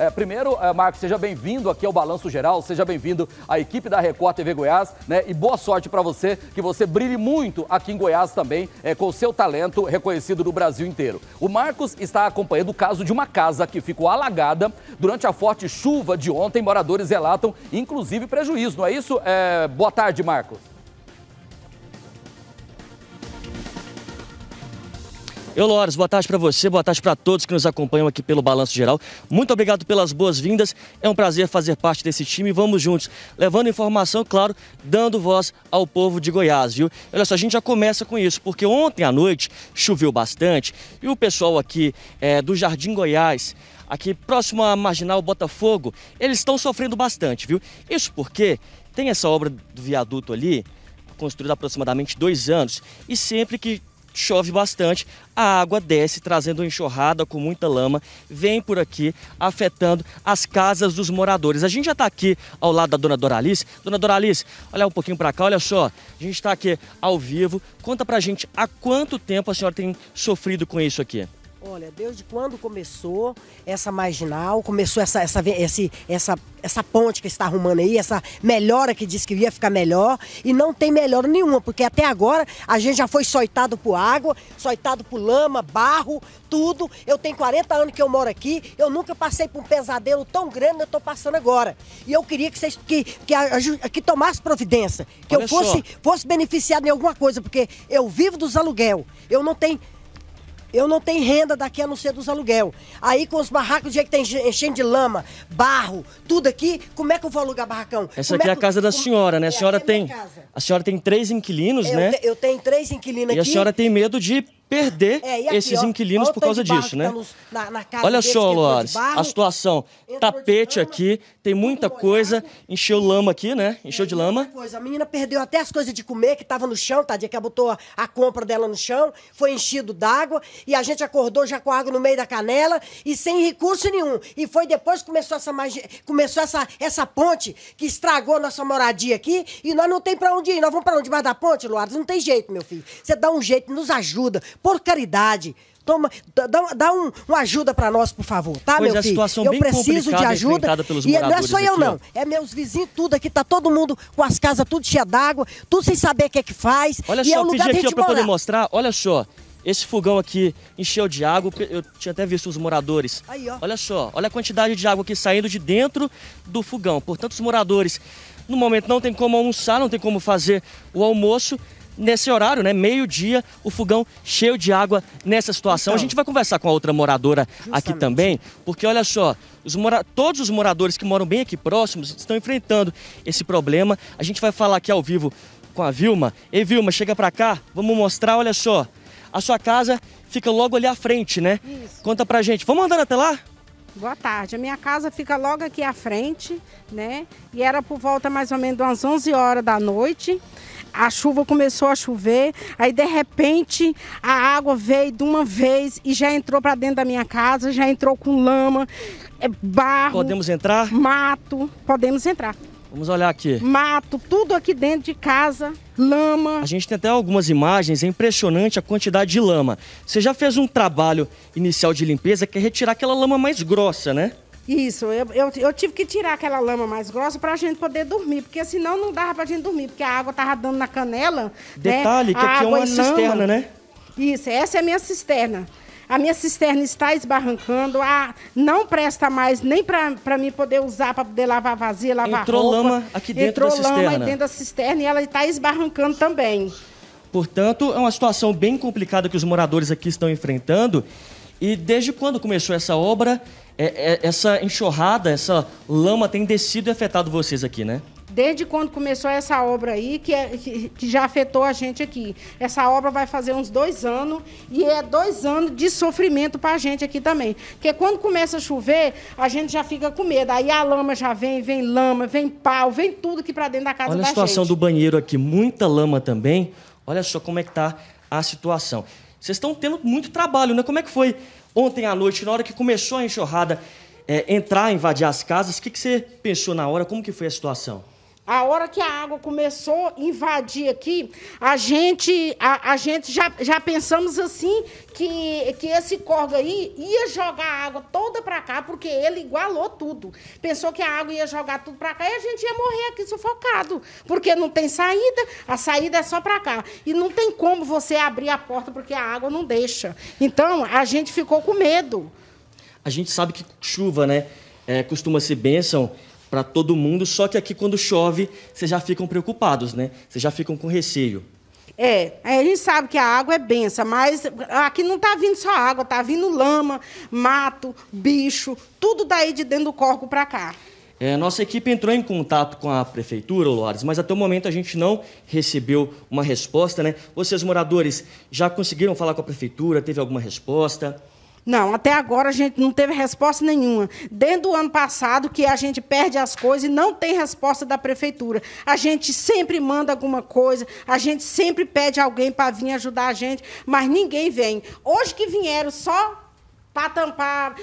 É, primeiro, é, Marcos, seja bem-vindo aqui ao Balanço Geral, seja bem-vindo à equipe da Record TV Goiás, né? E boa sorte para você, que você brilhe muito aqui em Goiás também, é, com o seu talento reconhecido no Brasil inteiro. O Marcos está acompanhando o caso de uma casa que ficou alagada durante a forte chuva de ontem. Moradores relatam, inclusive, prejuízo, não é isso? É, boa tarde, Marcos. Eu, boa tarde para você, boa tarde para todos que nos acompanham aqui pelo Balanço Geral. Muito obrigado pelas boas-vindas, é um prazer fazer parte desse time. Vamos juntos, levando informação, claro, dando voz ao povo de Goiás, viu? Olha só, a gente já começa com isso, porque ontem à noite choveu bastante e o pessoal aqui é, do Jardim Goiás, aqui próximo à Marginal Botafogo, eles estão sofrendo bastante, viu? Isso porque tem essa obra do viaduto ali, construída há aproximadamente dois anos, e sempre que chove bastante, a água desce trazendo enxurrada com muita lama, vem por aqui afetando as casas dos moradores. A gente já está aqui ao lado da dona Doralice. Dona Doralice, olha um pouquinho para cá, olha só, a gente está aqui ao vivo. Conta para a gente há quanto tempo a senhora tem sofrido com isso aqui? Olha, desde quando começou essa marginal, começou essa, essa, esse, essa, essa ponte que está arrumando aí, essa melhora que disse que ia ficar melhor, e não tem melhora nenhuma, porque até agora a gente já foi soitado por água, soitado por lama, barro, tudo. Eu tenho 40 anos que eu moro aqui, eu nunca passei por um pesadelo tão grande que eu estou passando agora. E eu queria que vocês que, que, que tomasse providência, que Olha eu fosse, fosse beneficiado em alguma coisa, porque eu vivo dos aluguel, eu não tenho eu não tenho renda daqui a não ser dos aluguel. Aí com os barracos, do jeito que tem enchendo de lama, barro, tudo aqui, como é que eu vou alugar barracão? Essa como é aqui é, a casa da senhora, né? A é, senhora é, tem. A senhora tem três inquilinos, né? Te, eu tenho três inquilinos e aqui. E a senhora tem medo de perder é, esses inquilinos ó, por causa disso, né? Tá na, na Olha só, Loares, a situação. Tapete aqui, tem muita coisa. Molhado. Encheu lama aqui, né? É, encheu é, de lama. Coisa, a menina perdeu até as coisas de comer que tava no chão, tadinha, que ela botou a compra dela no chão, foi enchido d'água e a gente acordou já com água no meio da canela e sem recurso nenhum. E foi depois que começou essa magia, começou essa, essa ponte que estragou nossa moradia aqui e nós não tem para onde ir. Nós vamos para onde? mais da ponte, Loares? Não tem jeito, meu filho. Você dá um jeito, nos ajuda por caridade. Toma, dá, dá um, uma ajuda para nós, por favor, tá, pois meu é, filho? eu preciso de ajuda. e não é só eu não, é meus vizinhos tudo aqui, tá todo mundo com as casas tudo cheia d'água, tudo sem saber o que é que faz. Olha é só, é um lugar pedi aqui para poder mostrar, olha só. Esse fogão aqui encheu de água, eu tinha até visto os moradores. Aí, ó. Olha só, olha a quantidade de água aqui saindo de dentro do fogão. Portanto, os moradores, no momento, não tem como almoçar, não tem como fazer o almoço nesse horário, né? Meio-dia, o fogão cheio de água nessa situação. Então, a gente vai conversar com a outra moradora justamente. aqui também, porque olha só, os mora... todos os moradores que moram bem aqui próximos estão enfrentando esse problema. A gente vai falar aqui ao vivo com a Vilma. Ei, Vilma, chega pra cá, vamos mostrar, olha só. A sua casa fica logo ali à frente, né? Isso. Conta pra gente. Vamos andando até lá? Boa tarde. A minha casa fica logo aqui à frente, né? E era por volta mais ou menos umas 11 horas da noite a chuva começou a chover, aí de repente a água veio de uma vez e já entrou para dentro da minha casa, já entrou com lama, é, barro. Podemos entrar? Mato, podemos entrar. Vamos olhar aqui. Mato, tudo aqui dentro de casa, lama. A gente tem até algumas imagens, é impressionante a quantidade de lama. Você já fez um trabalho inicial de limpeza que é retirar aquela lama mais grossa, né? Isso, eu, eu, eu, tive que tirar aquela lama mais grossa para a gente poder dormir, porque senão não dava para a gente dormir, porque a água tava dando na canela. Né? Detalhe, né? que aqui é uma cisterna, lama. né? Isso, essa é a minha cisterna. A minha cisterna está esbarrancando, ah, não presta mais nem para mim poder usar, para poder lavar vazia, lavar Entrou roupa. Entrou lama aqui dentro Entrou da cisterna. Entrou lama aí dentro da cisterna e ela está esbarrancando também. Portanto, é uma situação bem complicada que os moradores aqui estão enfrentando. E desde quando começou essa obra, é, é, essa enxurrada, essa lama tem descido e afetado vocês aqui, né? Desde quando começou essa obra aí, que, é, que, já afetou a gente aqui. Essa obra vai fazer uns dois anos e é dois anos de sofrimento para a gente aqui também. Porque quando começa a chover, a gente já fica com medo. Aí a lama já vem, vem lama, vem pau, vem tudo aqui para dentro da casa da gente. Olha a situação gente. do banheiro aqui, muita lama também. Olha só como é que está a situação. Vocês estão tendo muito trabalho, né? Como é que foi ontem à noite, na hora que começou a enxurrada, é, entrar, invadir as casas? O que, que você pensou na hora? Como que foi a situação? A hora que a água começou a invadir aqui, a gente, a, a gente já, já pensamos assim que, que esse corga aí ia jogar a água toda para cá, porque ele igualou tudo. Pensou que a água ia jogar tudo para cá e a gente ia morrer aqui sufocado, porque não tem saída, a saída é só para cá. E não tem como você abrir a porta porque a água não deixa. Então, a gente ficou com medo. A gente sabe que chuva, né, é, costuma ser bênção para todo mundo, só que aqui quando chove, vocês já ficam preocupados, né? Vocês já ficam com receio. É, é a gente sabe que a água é benção, mas aqui não está vindo só água, está vindo lama, mato, bicho, tudo daí de dentro do corpo para cá. É, nossa equipe entrou em contato com a prefeitura, Loares, mas até o momento a gente não recebeu uma resposta, né? Vocês, moradores, já conseguiram falar com a prefeitura? Teve alguma resposta? Não, até agora a gente não teve resposta nenhuma. Desde o ano passado que a gente perde as coisas e não tem resposta da prefeitura. A gente sempre manda alguma coisa, a gente sempre pede alguém para vir ajudar a gente, mas ninguém vem. Hoje que vieram só para tampar,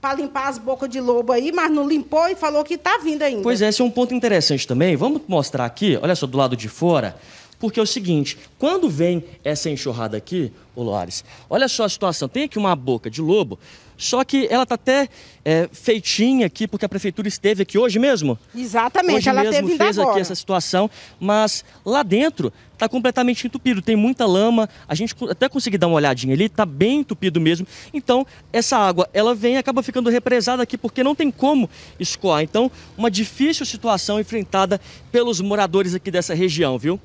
para limpar as bocas de lobo aí, mas não limpou e falou que está vindo ainda. Pois é, esse é um ponto interessante também. Vamos mostrar aqui, olha só, do lado de fora. Porque é o seguinte, quando vem essa enxurrada aqui, ô Loares, olha só a situação, tem aqui uma boca de lobo, só que ela está até é, feitinha aqui, porque a prefeitura esteve aqui hoje mesmo. Exatamente, hoje ela mesmo teve fez aqui essa situação, mas lá dentro está completamente entupido, tem muita lama. A gente até conseguiu dar uma olhadinha ali, está bem entupido mesmo. Então, essa água, ela vem e acaba ficando represada aqui, porque não tem como escoar. Então, uma difícil situação enfrentada pelos moradores aqui dessa região, viu?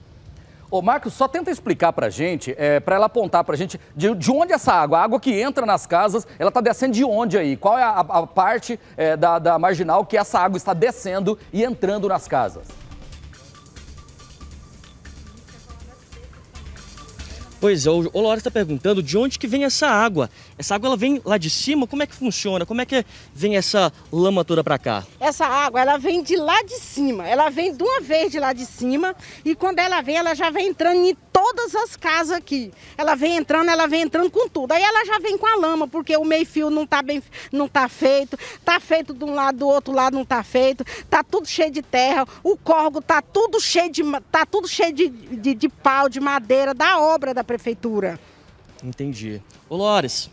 Ô, Marcos, só tenta explicar para a gente, é, para ela apontar para a gente, de, de, onde essa água, a água que entra nas casas, ela está descendo de onde aí? Qual é a, a parte é, da, da marginal que essa água está descendo e entrando nas casas? Pois é, o Laura está perguntando de onde que vem essa água. Essa água ela vem lá de cima? Como é que funciona? Como é que vem essa lama toda para cá? Essa água ela vem de lá de cima. Ela vem de uma vez de lá de cima e quando ela vem ela já vem entrando em todas as casas aqui. Ela vem entrando, ela vem entrando com tudo. Aí ela já vem com a lama, porque o meio-fio não tá bem, não tá feito, tá feito de um lado, do outro lado não tá feito, tá tudo cheio de terra, o corgo tá tudo cheio de tá tudo cheio de, de, de pau, de madeira da obra da prefeitura. Entendi. Ô Lores,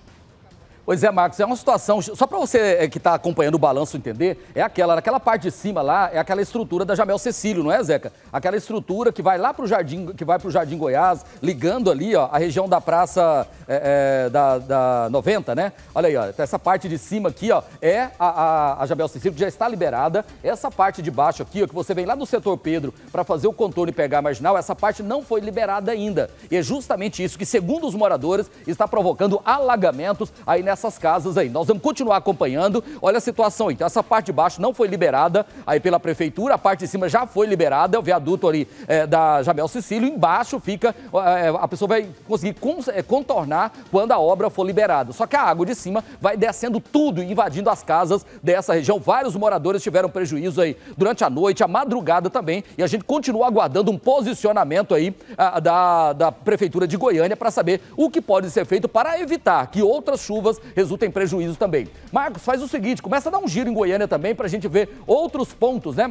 Pois é, Marcos, é uma situação, só para você eh, que está acompanhando o balanço entender, é aquela, naquela parte de cima lá, é aquela estrutura da Jamel Cecílio, não é, Zeca? Aquela estrutura que vai lá para o Jardim, que vai para o Jardim Goiás, ligando ali, ó, a região da Praça é, é, da, da 90, né? Olha aí, ó, essa parte de cima aqui, ó, é a, a, a Jamel Cecílio, que já está liberada. Essa parte de baixo aqui, ó, que você vem lá do setor Pedro para fazer o contorno e pegar a marginal, essa parte não foi liberada ainda. E é justamente isso que, segundo os moradores, está provocando alagamentos aí nessa essas casas aí. Nós vamos continuar acompanhando. Olha a situação aí. Então, essa parte de baixo não foi liberada aí pela prefeitura, a parte de cima já foi liberada, é o viaduto ali é, da Jamel Cecílio. Embaixo fica, é, a pessoa vai conseguir é, contornar quando a obra for liberada. Só que a água de cima vai descendo tudo, invadindo as casas dessa região. Vários moradores tiveram prejuízo aí durante a noite, a madrugada também. E a gente continua aguardando um posicionamento aí a, da, da prefeitura de Goiânia para saber o que pode ser feito para evitar que outras chuvas resulta em prejuízo também. Marcos, faz o seguinte, começa a dar um giro em Goiânia também para a gente ver outros pontos, né?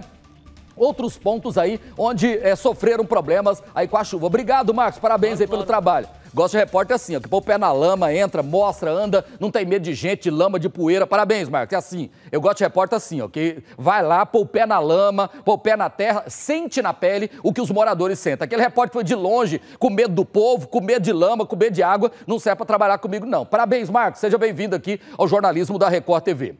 Outros pontos aí onde é, sofreram problemas aí com a chuva. Obrigado, Marcos. Parabéns aí pelo trabalho. Gosto de repórter assim, ó, que põe o pé na lama, entra, mostra, anda, não tem medo de gente, de lama, de poeira. Parabéns, Marcos. É assim. Eu gosto de repórter assim, ó, que vai lá, põe o pé na lama, põe o pé na terra, sente na pele o que os moradores sentem. Aquele repórter foi de longe, com medo do povo, com medo de lama, com medo de água, não serve para trabalhar comigo, não. Parabéns, Marcos. Seja bem-vindo aqui ao jornalismo da Record TV.